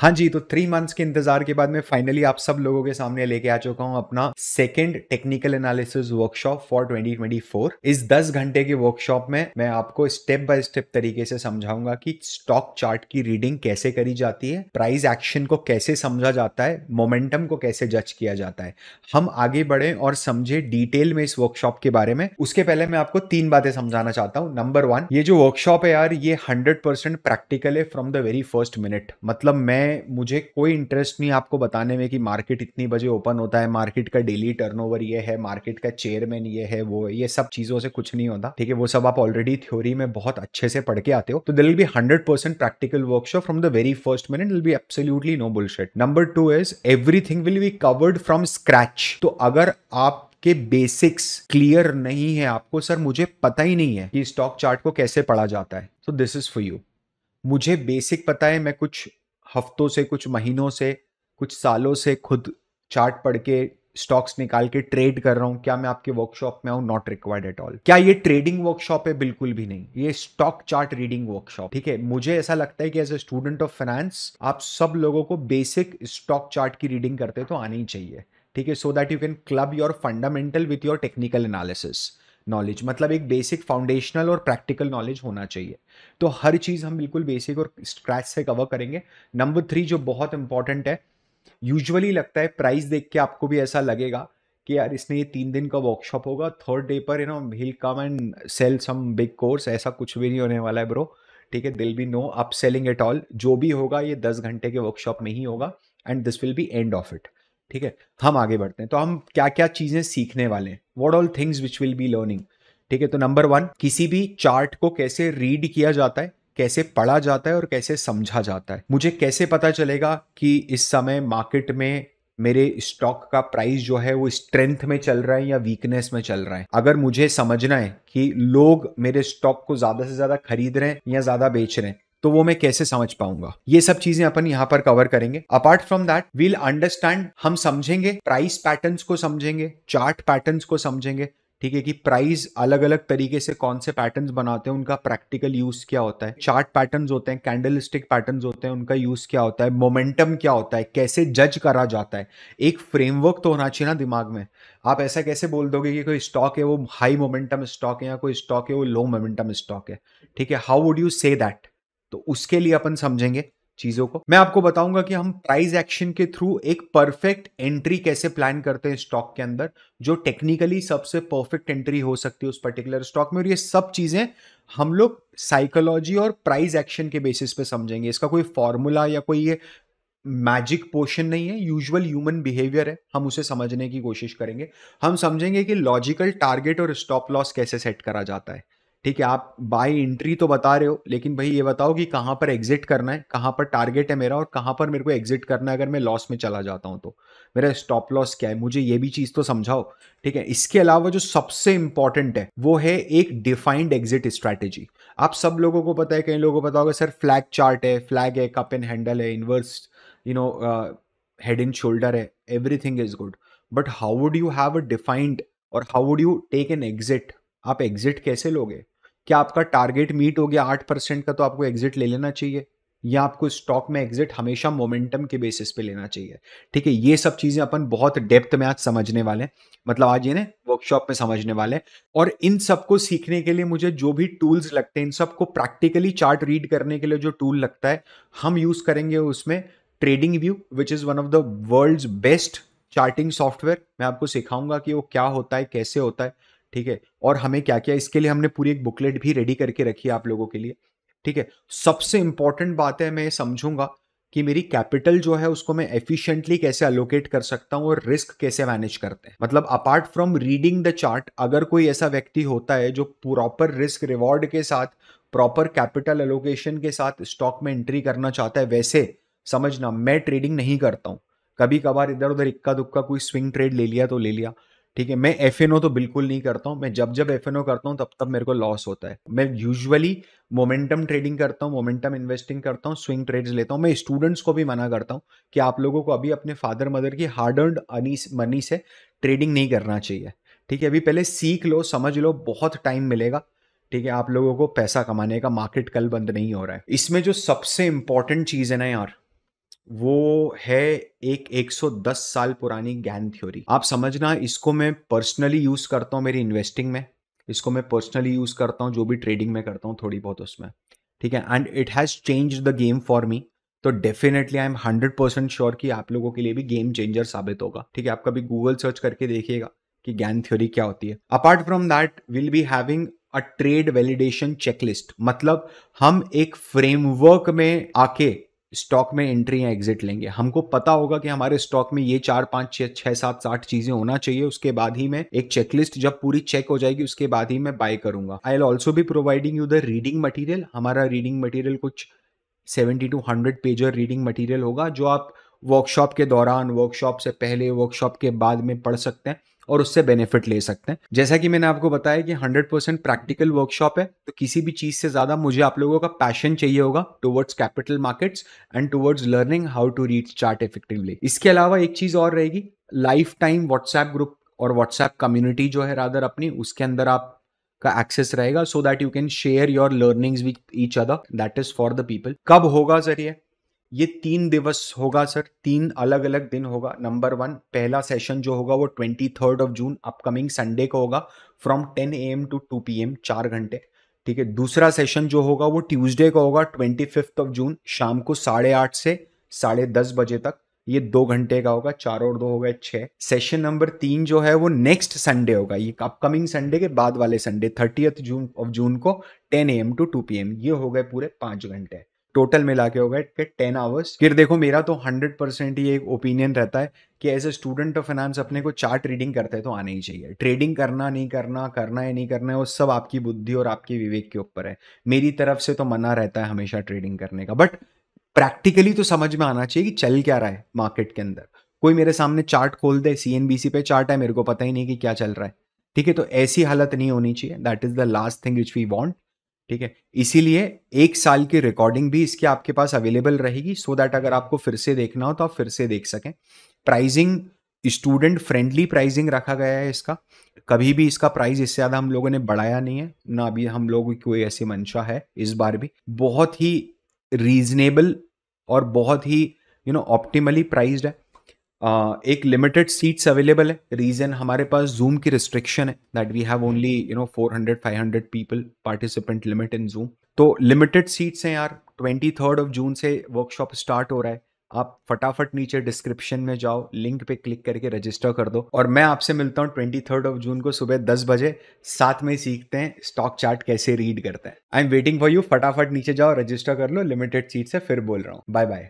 हाँ जी तो three months के इंतजार के बाद मैं फाइनली आप सब लोगों के सामने लेके आ चुका हूँ अपना second technical analysis workshop for 2024 इस 10 घंटे के वर्कशॉप में मैं आपको स्टेप बाय स्टेप तरीके से समझाऊंगा कि स्टॉक चार्ट की रीडिंग कैसे करी जाती है प्राइस एक्शन को कैसे समझा जाता है मोमेंटम को कैसे जज किया जाता है हम आगे बढ़े और समझे डिटेल में इस वर्कशॉप के बारे में उसके पहले मैं आपको तीन बातें समझाना चाहता हूँ नंबर वन ये जो वर्कशॉप है यार ये हंड्रेड प्रैक्टिकल है from the very first minute मतलब मैं मैं मुझे कोई इंटरेस्ट नहीं आपको बताने में कि मार्केट इतनी बजे ओपन होता है मार्केट का डेली टर्नओवर ये है मार्केट का चेयरमैन ये है वो ये सब चीज़ों से कुछ नहीं होता ठीक है वो सब आप ऑलरेडी थ्योरी में बहुत अच्छे से पढ़ के आते हो तो it'll be hundred percent practical workshop from the very first minute will be absolutely no bullshit number two is everything will be covered from scratch तो अगर आप के बेसिक्स क्लियर नहीं है आपको सर मुझे पता ही नहीं है कि स्टॉक चार्ट को कैसे पढ़ा जाता है so this is for you मुझे बेसिक पता है मैं कुछ हफ्तों से कुछ महीनों से कुछ सालों से खुद चार्ट पढ़ के स्टॉक्स निकाल के ट्रेड कर रहा हूं क्या मैं आपके वर्कशॉप में आऊँ नॉट रिक्वायर्ड एट ऑल क्या ये ट्रेडिंग वर्कशॉप है बिल्कुल भी नहीं ये स्टॉक चार्ट रीडिंग वर्कशॉप ठीक है मुझे ऐसा लगता है कि as a student of finance आप सब लोगों को बेसिक स्टॉक चार्ट की रीडिंग करते तो आनी ही चाहिए ठीक है so that you can club your fundamental with your technical analysis knowledge मतलब एक बेसिक फाउंडेशनल और प्रैक्टिकल नॉलेज होना चाहिए तो हर चीज़ हम बिल्कुल बेसिक और स्क्रैच से कवर करेंगे नंबर थ्री जो बहुत इंपॉर्टेंट है यूजुअली लगता है प्राइस देख के आपको भी ऐसा लगेगा कि यार इसमें ये तीन दिन का वर्कशॉप होगा थर्ड डे पर you know we'll come and sell some big course ऐसा कुछ भी नहीं होने वाला है ब्रो ठीक है it'll be no upselling at all जो भी होगा ये दस घंटे के वर्कशॉप में ही होगा and this will be end of it ठीक है हम आगे बढ़ते हैं तो हम क्या क्या चीज़ें सीखने वाले हैं what all things which will be learning ठीक है तो नंबर वन किसी भी चार्ट को कैसे रीड किया जाता है कैसे पढ़ा जाता है और कैसे समझा जाता है मुझे कैसे पता चलेगा कि इस समय मार्केट में मेरे स्टॉक का प्राइस जो है वो स्ट्रेंथ में चल रहा है या वीकनेस में चल रहा है अगर मुझे समझना है कि लोग मेरे स्टॉक को ज्यादा से ज्यादा खरीद रहे हैं या ज्यादा बेच रहे हैं तो वो मैं कैसे समझ पाऊंगा ये सब चीजें अपन यहाँ पर कवर करेंगे apart from that we'll understand हम समझेंगे प्राइस पैटर्न को समझेंगे चार्ट पैटर्न को समझेंगे ठीक है कि प्राइस अलग अलग तरीके से कौन से पैटर्न्स बनाते हैं उनका प्रैक्टिकल यूज क्या होता है चार्ट पैटर्न्स होते हैं कैंडलस्टिक पैटर्न्स होते हैं उनका यूज क्या होता है मोमेंटम क्या होता है कैसे जज करा जाता है एक फ्रेमवर्क तो होना चाहिए ना दिमाग में आप ऐसा कैसे बोल दोगे कि कोई स्टॉक है वो हाई मोमेंटम स्टॉक है या कोई स्टॉक है वो लो मोमेंटम स्टॉक है ठीक है how would you say that तो उसके लिए अपन समझेंगे चीजों को मैं आपको बताऊंगा कि हम प्राइस एक्शन के थ्रू एक परफेक्ट एंट्री कैसे प्लान करते हैं स्टॉक के अंदर जो टेक्निकली सबसे परफेक्ट एंट्री हो सकती है उस पर्टिकुलर स्टॉक में और ये सब चीजें हम लोग साइकोलॉजी और प्राइस एक्शन के बेसिस पे समझेंगे इसका कोई फॉर्मूला या कोई ये मैजिक पोशन नहीं है यूजुअल ह्यूमन बिहेवियर है हम उसे समझने की कोशिश करेंगे हम समझेंगे कि लॉजिकल टारगेट और स्टॉप लॉस कैसे सेट करा जाता है ठीक है आप बाई एंट्री तो बता रहे हो लेकिन भाई ये बताओ कि कहाँ पर एग्जिट करना है कहाँ पर टारगेट है मेरा और कहाँ पर मेरे को एग्जिट करना है अगर मैं लॉस में चला जाता हूँ तो मेरा स्टॉप लॉस क्या है मुझे ये भी चीज़ तो समझाओ ठीक है इसके अलावा जो सबसे इंपॉर्टेंट है वो है एक डिफाइंड एग्जिट स्ट्रैटेजी आप सब लोगों को पता है कई लोगों को पता होगा सर फ्लैग चार्ट है फ्लैग है कप एंड हैंडल है inverse you know head and shoulder है everything is good but how would you have a defined और how would you take an exit आप एग्जिट कैसे लोगे क्या आपका टारगेट मीट हो गया आठ परसेंट का तो आपको एग्जिट ले लेना चाहिए या आपको स्टॉक में एग्जिट हमेशा मोमेंटम के बेसिस पे लेना चाहिए ठीक है ये सब चीज़ें अपन बहुत डेप्थ में आज समझने वाले हैं मतलब आज ये ना वर्कशॉप में समझने वाले हैं और इन सबको सीखने के लिए मुझे जो भी टूल्स लगते हैं इन सबको प्रैक्टिकली चार्ट रीड करने के लिए जो टूल लगता है हम यूज़ करेंगे उसमें trading view which is one of the world best charting software मैं आपको सिखाऊंगा कि वो क्या होता है कैसे होता है ठीक है और हमें क्या किया इसके लिए हमने पूरी एक बुकलेट भी रेडी करके रखी है आप लोगों के लिए ठीक है सबसे इंपॉर्टेंट बात है मैं ये समझूंगा कि मेरी कैपिटल जो है उसको मैं एफिशिएंटली कैसे अलोकेट कर सकता हूँ और रिस्क कैसे मैनेज करते हैं मतलब apart from reading the chart अगर कोई ऐसा व्यक्ति होता है जो प्रॉपर रिस्क रिवॉर्ड के साथ प्रॉपर कैपिटल एलोकेशन के साथ स्टॉक में एंट्री करना चाहता है वैसे समझना मैं ट्रेडिंग नहीं करता हूँ कभी कभार इधर उधर इक्का दुक्का कोई स्विंग ट्रेड ले लिया तो ले लिया ठीक है मैं एफ एन ओ तो बिल्कुल नहीं करता हूँ मैं जब जब एफ एन ओ करता हूँ तब तब मेरे को लॉस होता है मैं यूजुअली मोमेंटम ट्रेडिंग करता हूँ मोमेंटम इन्वेस्टिंग करता हूँ स्विंग ट्रेड्स लेता हूँ मैं स्टूडेंट्स को भी मना करता हूँ कि आप लोगों को अभी अपने फादर मदर की हार्ड अर्न मनी से ट्रेडिंग नहीं करना चाहिए ठीक है अभी पहले सीख लो समझ लो बहुत टाइम मिलेगा ठीक है आप लोगों को पैसा कमाने का मार्केट कल बंद नहीं हो रहा है इसमें जो सबसे इंपॉर्टेंट चीज़ है ना यार वो है एक 110 साल पुरानी ज्ञान थ्योरी आप समझना इसको मैं पर्सनली यूज करता हूँ मेरी इन्वेस्टिंग में इसको मैं पर्सनली यूज करता हूँ जो भी ट्रेडिंग में करता हूँ थोड़ी बहुत उसमें ठीक है and it has change the game for me तो definitely I am hundred percent sure कि आप लोगों के लिए भी गेम चेंजर साबित होगा ठीक है आप कभी गूगल सर्च करके देखिएगा कि ज्ञान थ्योरी क्या होती है apart from that will be having a trade validation checklist मतलब हम एक फ्रेमवर्क में आके स्टॉक में एंट्री या एग्जिट लेंगे हमको पता होगा कि हमारे स्टॉक में ये चार पाँच छः छः सात आठ चीज़ें होना चाहिए उसके बाद ही मैं एक चेकलिस्ट जब पूरी चेक हो जाएगी उसके बाद ही मैं बाय करूंगा आई एल ऑल्सो भी providing you the reading material हमारा रीडिंग मटीरियल कुछ seventy two hundred pager reading material होगा जो आप वर्कशॉप के दौरान वर्कशॉप से पहले वर्कशॉप के बाद में पढ़ सकते हैं और उससे बेनिफिट ले सकते हैं जैसा कि मैंने आपको बताया कि 100% प्रैक्टिकल वर्कशॉप है तो किसी भी चीज़ से ज़्यादा मुझे आप लोगों का पैशन चाहिए होगा towards capital markets and towards learning how to read chart effectively इसके अलावा एक चीज़ और रहेगी लाइफ टाइम व्हाट्सएप ग्रुप और व्हाट्सएप कम्युनिटी जो है रादर अपनी उसके अंदर आप का एक्सेस रहेगा so that you can share your learnings with each other that is for the people कब होगा जरिए ये तीन दिवस होगा सर तीन अलग अलग दिन होगा नंबर वन पहला सेशन जो होगा वो twenty third of June upcoming Sunday को होगा from ten A M to two P M चार घंटे ठीक है दूसरा सेशन जो होगा वो ट्यूसडे को होगा ट्वेंटी फिफ्थ ऑफ जून शाम को साढ़े आठ से साढ़े दस बजे तक ये दो घंटे का होगा चार और दो हो गए छः सेशन नंबर तीन जो है वो नेक्स्ट संडे होगा ये अपकमिंग संडे के बाद वाले Sunday thirtieth June of June को ten A M to two P M ये हो गए पूरे पाँच घंटे टोटल मिला के होगा इट टेन आवर्स फिर देखो मेरा तो हंड्रेड परसेंट ये एक ओपिनियन रहता है कि as a student of finance अपने को चार्ट रीडिंग करते हैं तो आना ही चाहिए ट्रेडिंग करना नहीं करना करना या नहीं करना है वो सब आपकी बुद्धि और आपके विवेक के ऊपर है मेरी तरफ से तो मना रहता है हमेशा ट्रेडिंग करने का बट प्रैक्टिकली तो समझ में आना चाहिए कि चल क्या रहा है मार्केट के अंदर कोई मेरे सामने चार्ट खोल दे सी पे चार्ट है मेरे को पता ही नहीं कि क्या चल रहा है ठीक है तो ऐसी हालत नहीं होनी चाहिए that is the last thing which we want ठीक है इसीलिए एक साल की रिकॉर्डिंग भी इसके आपके पास अवेलेबल रहेगी सो दैट अगर आपको फिर से देखना हो तो आप फिर से देख सकें प्राइजिंग स्टूडेंट फ्रेंडली प्राइजिंग रखा गया है इसका कभी भी इसका प्राइस इससे ज़्यादा हम लोगों ने बढ़ाया नहीं है ना अभी हम लोगों की कोई ऐसी मंशा है इस बार भी बहुत ही रीजनेबल और बहुत ही यू नो ऑप्टिमली प्राइज्ड है एक लिमिटेड सीट्स अवेलेबल है रीज़न हमारे पास जूम की रिस्ट्रिक्शन है that we have only you know 400 500 people participant limit in Zoom तो लिमिटेड सीट्स हैं यार ट्वेंटी थर्ड ऑफ जून से वर्कशॉप स्टार्ट हो रहा है आप फटाफट नीचे डिस्क्रिप्शन में जाओ लिंक पे क्लिक करके रजिस्टर कर दो और मैं आपसे मिलता हूँ ट्वेंटी थर्ड ऑफ जून को सुबह दस बजे साथ में सीखते हैं स्टॉक चार्ट कैसे रीड करते हैं I am waiting for you फटाफट नीचे जाओ रजिस्टर कर लो लिमिटेड सीट से फिर बोल रहा हूँ बाय बाय